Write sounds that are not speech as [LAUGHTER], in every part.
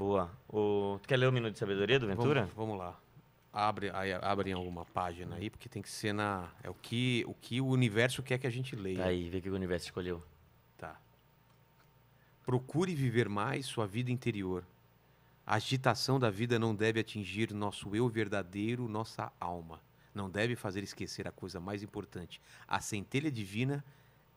Boa. O... Tu quer ler o Minuto de Sabedoria do Ventura? Vamos, vamos lá. Abre, aí, abre alguma página aí, porque tem que ser na. É o que o, que o universo quer que a gente leia. Tá aí, vê o que o universo escolheu. Tá. Procure viver mais sua vida interior. A agitação da vida não deve atingir nosso eu verdadeiro, nossa alma. Não deve fazer esquecer a coisa mais importante, a centelha divina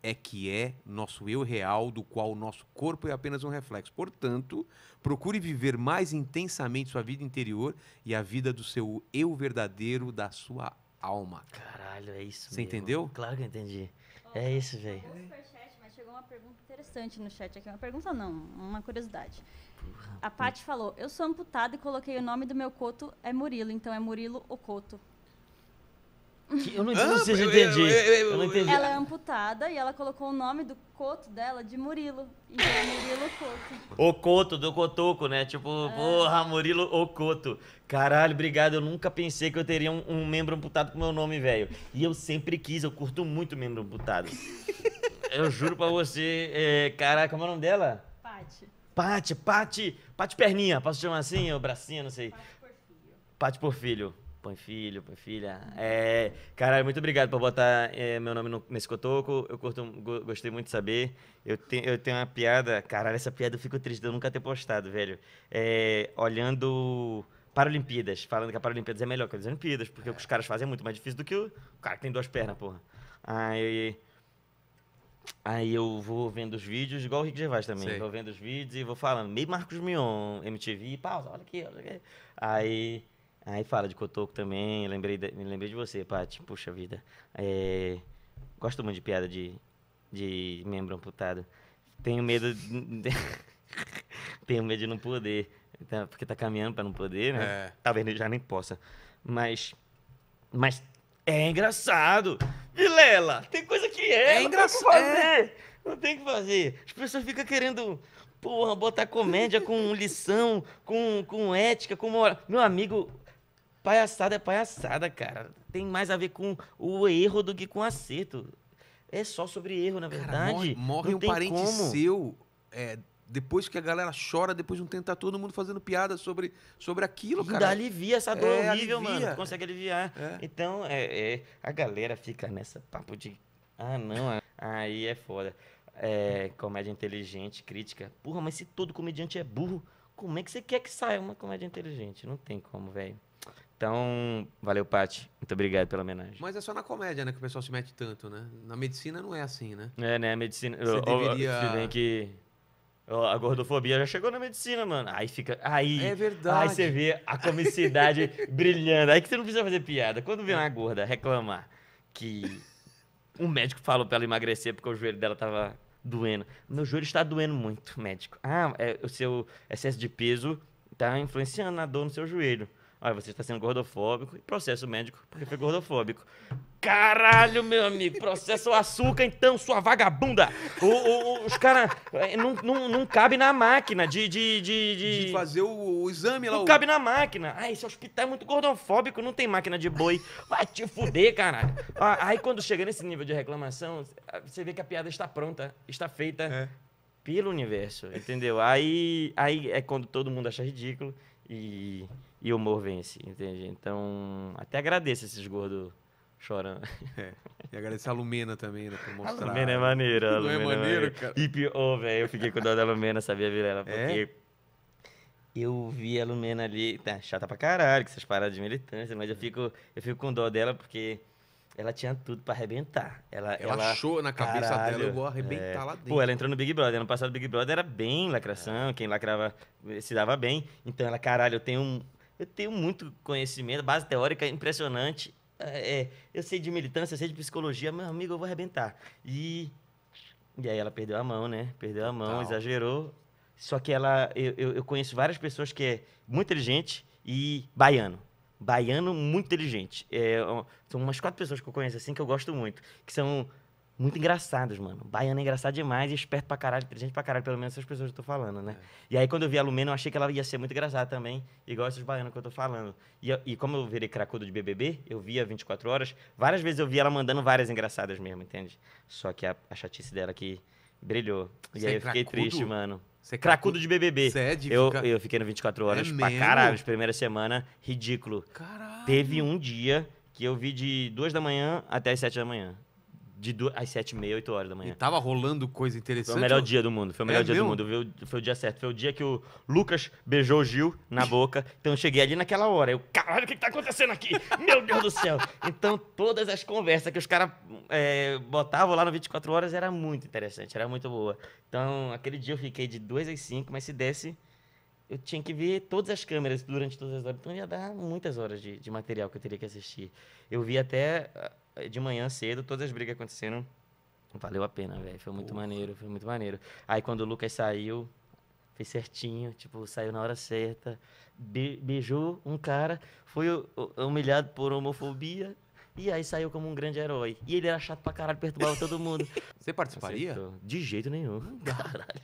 é que é nosso eu real, do qual o nosso corpo é apenas um reflexo. Portanto, procure viver mais intensamente sua vida interior e a vida do seu eu verdadeiro, da sua alma. Caralho, é isso. Você mesmo. entendeu? Claro que eu entendi. Oh, é isso, velho. Chegou uma pergunta interessante no chat aqui. Uma pergunta não, uma curiosidade. Porra, a Paty falou: Eu sou amputada e coloquei o nome do meu coto é Murilo, então é Murilo o Coto. Que eu não, ah, não sei se entendi. Eu, eu, eu, não entendi. Ela é amputada e ela colocou o nome do coto dela de Murilo. E então, é Murilo Coto. O Coto, do Cotoco, né? Tipo, é. porra, Murilo O Coto. Caralho, obrigado. Eu nunca pensei que eu teria um, um membro amputado com meu nome, velho. E eu sempre quis, eu curto muito membro amputado. [LAUGHS] eu juro pra você. É, caraca, como é o nome dela? Pati. Pati, Pati. Pati Perninha, posso chamar assim? O bracinho, não sei. Pati Porfilho. Pati Põe filho, põe filha. É, cara, muito obrigado por botar é, meu nome no, nesse cotoco. Eu curto, go, gostei muito de saber. Eu, te, eu tenho uma piada. Caralho, essa piada eu fico triste de eu nunca ter postado, velho. É, olhando Paralimpíadas, falando que a Paralimpíadas é melhor que as Olimpíadas, porque o que os caras fazem é muito mais difícil do que o, o cara que tem duas pernas, porra. Aí. Aí eu vou vendo os vídeos, igual o Rick Gervais também. Sei. Vou vendo os vídeos e vou falando. Meio Marcos Mion, MTV, pausa, olha aqui, olha aqui. Aí Aí fala de Cotoco também, lembrei de, me lembrei de você, Paty, puxa vida. É, gosto muito de piada de, de membro amputado. Tenho medo de, [LAUGHS] Tenho medo de não poder, tá, porque tá caminhando para não poder, né? É. Talvez já nem possa. Mas... Mas é engraçado. Vilela, tem coisa que é, é engraçado. Não tem que fazer. É. Não tem que fazer. As pessoas ficam querendo, porra, botar comédia com lição, com, com ética, com moral. Meu amigo, Palhaçada é palhaçada, cara. Tem mais a ver com o erro do que com o acerto. É só sobre erro, na verdade. Cara, morre, morre um parente como. seu. É, depois que a galera chora, depois de um tempo tá todo mundo fazendo piada sobre, sobre aquilo, e cara. Ainda alivia essa dor é, é, horrível, alivia. mano. consegue aliviar. É. Então, é, é, a galera fica nessa papo de. Ah, não. Aí é foda. É, comédia inteligente, crítica. Porra, mas se todo comediante é burro, como é que você quer que saia uma comédia inteligente? Não tem como, velho. Então, valeu, Pati. Muito obrigado pela homenagem. Mas é só na comédia, né, que o pessoal se mete tanto, né? Na medicina não é assim, né? É, né? A medicina. Você deveria. se bem que. a gordofobia já chegou na medicina, mano. Aí fica. Aí. É verdade. Aí você vê a comicidade [LAUGHS] brilhando. Aí que você não precisa fazer piada. Quando vem é. uma gorda reclamar que um médico falou pra ela emagrecer porque o joelho dela tava doendo. Meu joelho está doendo muito, médico. Ah, é, o seu excesso de peso tá influenciando a dor no seu joelho. Ah, você está sendo gordofóbico. E processo médico, porque foi gordofóbico. Caralho, meu amigo, processa o açúcar então, sua vagabunda! O, o, os caras é, não, não, não cabe na máquina de. De, de, de... de fazer o, o, exame lá. Não cabe na máquina. Ai, esse hospital é muito gordofóbico, não tem máquina de boi. Vai te fuder, caralho. Ah, aí quando chega nesse nível de reclamação, você vê que a piada está pronta, está feita é. pelo universo, entendeu? Aí, aí é quando todo mundo acha ridículo e e o humor vence, entende? Então, até agradeço esses gordos chorando. É. E agradeço a Lumena também, né? Por mostrar. A Lumena é maneira. Não é, é maneiro, é cara. E pior, velho, eu fiquei com dó da Lumena, sabia, Vilela? É? Porque é? eu vi a Lumena ali, tá chata pra caralho, com essas paradas de militância, mas eu fico, eu fico com dó dela porque ela tinha tudo para arrebentar. Ela, ela, ela, achou na cabeça caralho, dela, eu vou é. arrebentar é. lá dentro. Pô, ela entrou no Big Brother. Ano passado o Big Brother era bem lacração, é. quem lacrava eh, se dava bem. Então ela, caralho, eu tenho um, eu tenho muito conhecimento, base teórica impressionante. É, é eu sei de militância, eu sei de psicologia, meu amigo, eu vou arrebentar. E, e aí ela perdeu a mão, né? Perdeu a mão, Não. exagerou. Só que ela, eu, eu conheço várias pessoas que é muito inteligente e baiano baiano muito inteligente. É, são umas quatro pessoas que eu conheço assim que eu gosto muito, que são muito engraçados, mano. Baiana é engraçado demais e esperto pra caralho, inteligente pra caralho, pelo menos essas pessoas que eu tô falando, né? É. E aí, quando eu vi a Lumena, eu achei que ela ia ser muito engraçada também, igual esses baianos que eu tô falando. E, e como eu virei cracudo de BBB, eu via 24 horas, várias vezes eu vi ela mandando várias engraçadas mesmo, entende? Só que a, a chatice dela que brilhou. E aí é eu fiquei triste, mano. Você é cracudo, cracudo de BBB. Você é de eu, ficar... eu fiquei no 24 horas é pra mesmo? caralho, primeira semana ridículo. Caralho. Teve um dia que eu vi de 2 da manhã até as 7 da manhã de às sete e meia, oito horas da manhã. E tava rolando coisa interessante. Foi o melhor dia do mundo. Foi o é melhor é dia mesmo? do mundo. Foi, foi o dia certo. Foi o dia que o Lucas beijou o Gil na boca. Então eu cheguei ali naquela hora. Eu, caralho, o que, que tá acontecendo aqui? Meu Deus do céu. Então todas as conversas que os caras é, botavam lá no 24 horas era muito interessante, era muito boa. Então aquele dia eu fiquei de duas às cinco, mas se desse eu tinha que ver todas as câmeras durante todas as horas. Então ia dar muitas horas de, de, material que eu teria que assistir. Eu vi até é, de manhã cedo, todas as brigas aconteceram. Valeu a pena, velho. Foi muito Porra. maneiro, foi muito maneiro. Aí quando o Lucas saiu, fez certinho, tipo, saiu na hora certa, beijou um cara, foi humilhado por homofobia. E aí saiu como um grande herói. E ele era chato pra caralho, perturbava todo mundo. [LAUGHS] Você participaria? Acertou. De jeito nenhum. Caralho.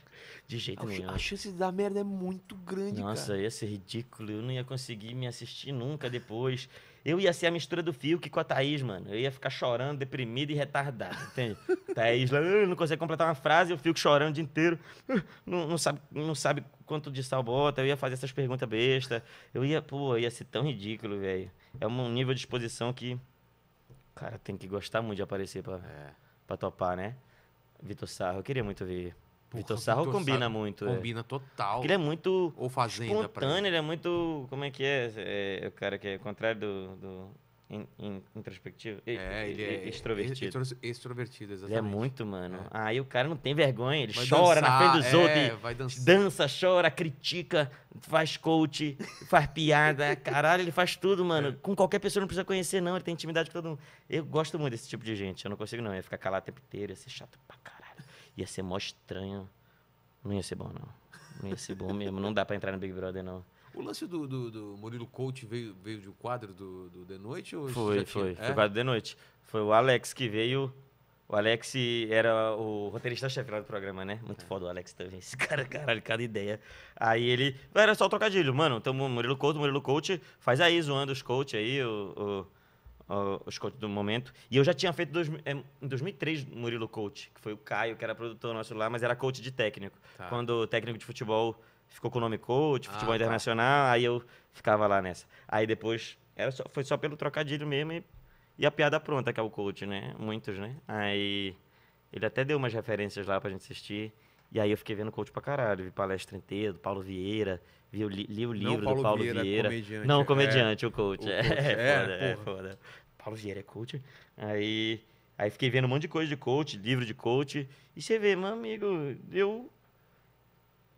De jeito a, nenhum. A chance da merda é muito grande, Nossa, cara. Nossa, ia ser ridículo. Eu não ia conseguir me assistir nunca depois. Eu ia ser a mistura do Fiuk com a Thaís, mano. Eu ia ficar chorando, deprimido e retardado, entende? [LAUGHS] Thaís lá, ah, não consegue completar uma frase, eu fico chorando o dia inteiro. [LAUGHS] Não, não sabe, não sabe quanto de sal bota, eu ia fazer essas perguntas besta. Eu ia, pô, ia ser tão ridículo, velho. É um nível de exposição que. Cara, tem que gostar muito de aparecer pra, é. Pra topar, né? Vitor Sarro, eu queria muito ver Vitor Sarro Vitor combina Sarro muito. É. Combina é. total. Porque ele é muito Ou fazenda, espontâneo, ele é muito... Como é que é? é? é o cara que é o contrário do... do in, in, introspectivo? É, é ele é extrovertido. Extrovertido, exatamente. Ele é muito, mano. É. Aí o cara não tem vergonha, ele vai chora dançar, na frente dos é, outros. Vai dançar. Dança, chora, critica, faz coach, faz piada. [LAUGHS] Caralho, ele faz tudo, mano. É. Com qualquer pessoa não precisa conhecer, não. Ele tem intimidade com todo mundo. Eu gosto muito desse tipo de gente. Eu não consigo, não. Eu ia ficar calado o tempo inteiro, ia ser chato pra caralho. Ia ser mó estranho. Não ia ser bom, não. Não ia ser bom mesmo. Não dá pra entrar no Big Brother, não. O lance do, do, do Murilo Coach veio, veio de um quadro do, do The Noite? Ou foi, foi. É? Foi o quadro The Noite. Foi o Alex que veio. O Alex era o roteirista-chefe lá do programa, né? Muito é. foda o Alex também. Esse cara, caralho, cada ideia. Aí ele. Era só o trocadilho, mano. Então, Murilo Couto, Murilo Coach, faz aí zoando os coach aí, o, o os coaches do momento. E eu já tinha feito dois, é, em 2003 Murilo Coach, que foi o Caio, que era produtor nosso lá, mas era coach de técnico. Tá. Quando o técnico de futebol ficou com o nome coach, ah, futebol ah, internacional, tá. aí eu ficava lá nessa. Aí depois era só, foi só pelo trocadilho mesmo e, e, a piada pronta que é o coach, né? Muitos, né? Aí ele até deu umas referências lá pra gente assistir. E aí eu fiquei vendo coach pra caralho, vi palestra inteira, do Paulo Vieira, Vi, li, li o livro do Paulo Vieira. Vieira. Comediante. Não, é. comediante, é, o coach. O é, coach. É, é, foda, é foda. Paulo Vieira é coach. Aí, aí fiquei vendo um monte de coisa de coach, livro de coach. E você vê, meu amigo, eu.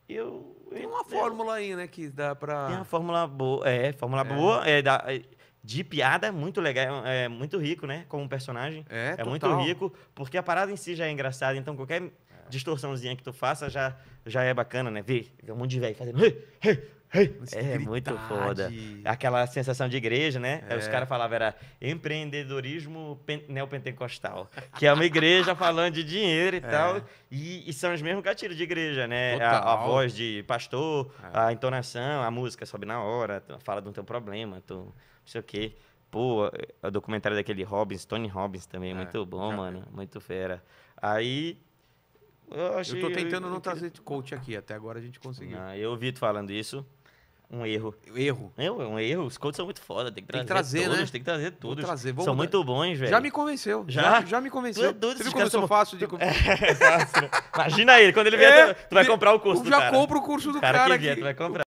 Eu. Tem uma eu, fórmula aí, né, que dá pra. Tem uma fórmula boa. É, fórmula é. boa. É, da, é, de piada muito legal, é muito rico, né? Como personagem. É, é total. muito rico, porque a parada em si já é engraçada. Então, qualquer distorçãozinha que tu faça já, já é bacana, né? Ver, ver um monte de velho fazendo. Hey, hey, hey. É muito foda. Aquela sensação de igreja, né? É. Os caras falavam, era empreendedorismo neopentecostal. Que é uma igreja falando de dinheiro e é. tal. E, e, são os mesmos gatilhos de igreja, né? A, a, voz de pastor, é. a entonação, a música sobe na hora, fala do teu problema, tu, não sei o quê. Pô, o documentário daquele Robbins, Tony Robbins também, é, muito bom, mano. Muito fera. Aí eu achei. Eu tô tentando eu, não trazer queria... coach aqui, até agora a gente conseguiu. Ah, eu ouvi tu falando isso. Um erro. Erro. É um erro. Os coaches são muito foda. Tem que trazer, tem que trazer todos, né? Tem que trazer todos. trazer. são muito bons, velho. Já me convenceu. Já? Já, já me convenceu. Tu é doido, como eu sou fácil de... [LAUGHS] É, né? Imagina ele. Quando ele vier, é, tu vai comprar o curso do cara. Já compro o curso do cara, cara que vier, tu vai comprar.